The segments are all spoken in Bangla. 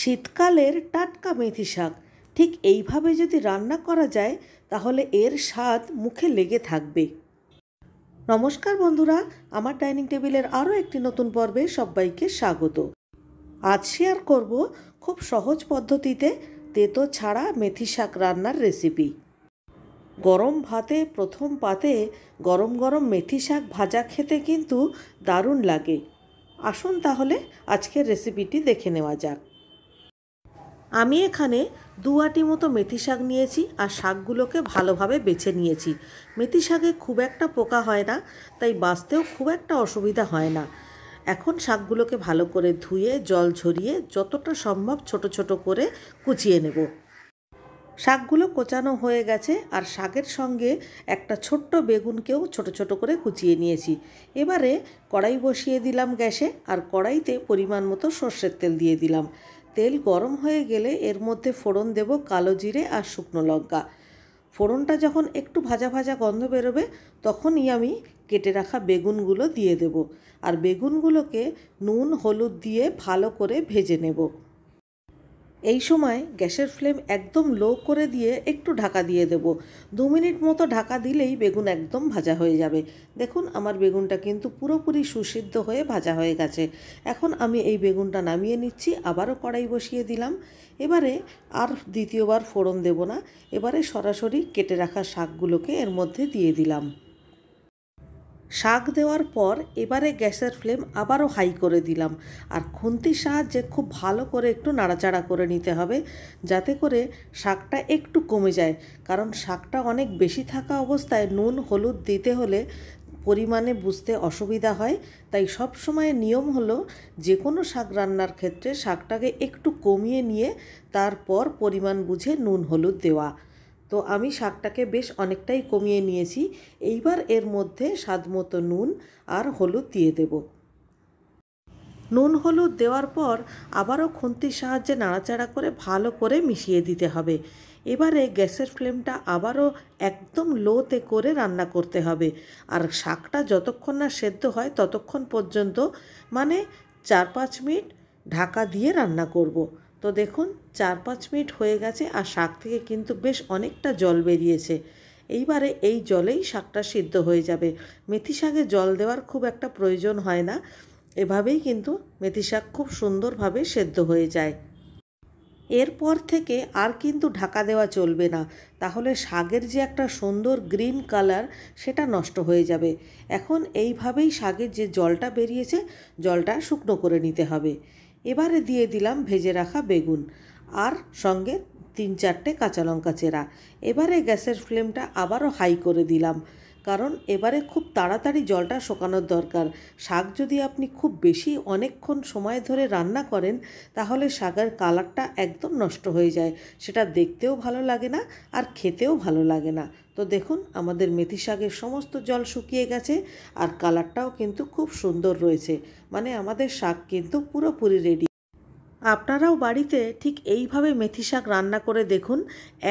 শীতকালের টাটকা মেথি শাক ঠিক এইভাবে যদি রান্না করা যায় তাহলে এর স্বাদ মুখে লেগে থাকবে নমস্কার বন্ধুরা আমার ডাইনিং টেবিলের আরও একটি নতুন পর্বে সবাইকে স্বাগত আজ শেয়ার করব খুব সহজ পদ্ধতিতে তেতো ছাড়া মেথি শাক রান্নার রেসিপি গরম ভাতে প্রথম পাতে গরম গরম মেথি শাক ভাজা খেতে কিন্তু দারুণ লাগে আসুন তাহলে আজকের রেসিপিটি দেখে নেওয়া যাক আমি এখানে দু আটি মতো মেথি শাক নিয়েছি আর শাকগুলোকে ভালোভাবে বেছে নিয়েছি মেথি শাকে খুব একটা পোকা হয় না তাই বাঁচতেও খুব একটা অসুবিধা হয় না এখন শাকগুলোকে ভালো করে ধুয়ে জল ঝরিয়ে যতটা সম্ভব ছোট ছোট করে কুচিয়ে নেব শাকগুলো কোচানো হয়ে গেছে আর শাকের সঙ্গে একটা ছোট্ট বেগুনকেও ছোট ছোট করে কুচিয়ে নিয়েছি এবারে কড়াই বসিয়ে দিলাম গ্যাসে আর কড়াইতে পরিমাণ মতো সর্ষের তেল দিয়ে দিলাম তেল গরম হয়ে গেলে এর মধ্যে ফোড়ন দেব কালো জিরে আর শুকনো লঙ্কা ফোড়নটা যখন একটু ভাজা ভাজা গন্ধ বেরোবে তখনই আমি কেটে রাখা বেগুনগুলো দিয়ে দেব আর বেগুনগুলোকে নুন হলুদ দিয়ে ভালো করে ভেজে নেব এই সময় গ্যাসের ফ্লেম একদম লো করে দিয়ে একটু ঢাকা দিয়ে দেব দু মিনিট মতো ঢাকা দিলেই বেগুন একদম ভাজা হয়ে যাবে দেখুন আমার বেগুনটা কিন্তু পুরোপুরি সুসিদ্ধ হয়ে ভাজা হয়ে গেছে এখন আমি এই বেগুনটা নামিয়ে নিচ্ছি আবারও কড়াই বসিয়ে দিলাম এবারে আর দ্বিতীয়বার ফোড়ন দেব না এবারে সরাসরি কেটে রাখা শাকগুলোকে এর মধ্যে দিয়ে দিলাম শাক দেওয়ার পর এবারে গ্যাসের ফ্লেম আবারও হাই করে দিলাম আর খুন্তির সাহায্যে খুব ভালো করে একটু নাড়াচাড়া করে নিতে হবে যাতে করে শাকটা একটু কমে যায় কারণ শাকটা অনেক বেশি থাকা অবস্থায় নুন হলুদ দিতে হলে পরিমাণে বুঝতে অসুবিধা হয় তাই সব সময় নিয়ম হলো যে কোনো শাক রান্নার ক্ষেত্রে শাকটাকে একটু কমিয়ে নিয়ে তারপর পরিমাণ বুঝে নুন হলুদ দেওয়া তো আমি শাকটাকে বেশ অনেকটাই কমিয়ে নিয়েছি এইবার এর মধ্যে স্বাদ মতো নুন আর হলুদ দিয়ে দেব নুন হলুদ দেওয়ার পর আবারও খুন্তির সাহায্যে নাড়াচাড়া করে ভালো করে মিশিয়ে দিতে হবে এবারে গ্যাসের ফ্লেমটা আবারও একদম লোতে করে রান্না করতে হবে আর শাকটা যতক্ষণ না সেদ্ধ হয় ততক্ষণ পর্যন্ত মানে চার পাঁচ মিনিট ঢাকা দিয়ে রান্না করব। তো দেখুন চার পাঁচ মিনিট হয়ে গেছে আর শাক থেকে কিন্তু বেশ অনেকটা জল বেরিয়েছে এইবারে এই জলেই শাকটা সিদ্ধ হয়ে যাবে মেথি শাকে জল দেওয়ার খুব একটা প্রয়োজন হয় না এভাবেই কিন্তু মেথি শাক খুব সুন্দরভাবে সেদ্ধ হয়ে যায় এরপর থেকে আর কিন্তু ঢাকা দেওয়া চলবে না তাহলে শাকের যে একটা সুন্দর গ্রিন কালার সেটা নষ্ট হয়ে যাবে এখন এইভাবেই শাকের যে জলটা বেরিয়েছে জলটা শুকনো করে নিতে হবে এবারে দিয়ে দিলাম ভেজে রাখা বেগুন আর সঙ্গে তিন চারটে কাঁচা লঙ্কা চেরা এবারে গ্যাসের ফ্লেমটা আবারও হাই করে দিলাম কারণ এবারে খুব তাড়াতাড়ি জলটা শোকানোর দরকার শাক যদি আপনি খুব বেশি অনেকক্ষণ সময় ধরে রান্না করেন তাহলে শাকের কালারটা একদম নষ্ট হয়ে যায় সেটা দেখতেও ভালো লাগে না আর খেতেও ভালো লাগে না তো দেখুন আমাদের মেথি শাকের সমস্ত জল শুকিয়ে গেছে আর কালারটাও কিন্তু খুব সুন্দর রয়েছে মানে আমাদের শাক কিন্তু পুরোপুরি রেডি আপনারাও বাড়িতে ঠিক এইভাবে মেথি শাক রান্না করে দেখুন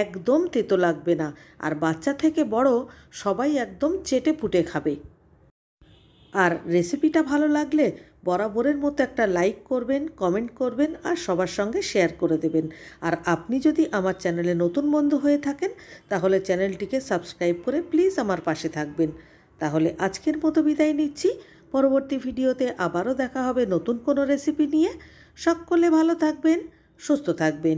একদম তেতো লাগবে না আর বাচ্চা থেকে বড় সবাই একদম চেটে পুটে খাবে আর রেসিপিটা ভালো লাগলে বরাবরের মতো একটা লাইক করবেন কমেন্ট করবেন আর সবার সঙ্গে শেয়ার করে দেবেন আর আপনি যদি আমার চ্যানেলে নতুন বন্ধু হয়ে থাকেন তাহলে চ্যানেলটিকে সাবস্ক্রাইব করে প্লিজ আমার পাশে থাকবেন তাহলে আজকের মতো বিদায় নিচ্ছি পরবর্তী ভিডিওতে আবারও দেখা হবে নতুন কোনো রেসিপি নিয়ে সকলে ভালো থাকবেন সুস্থ থাকবেন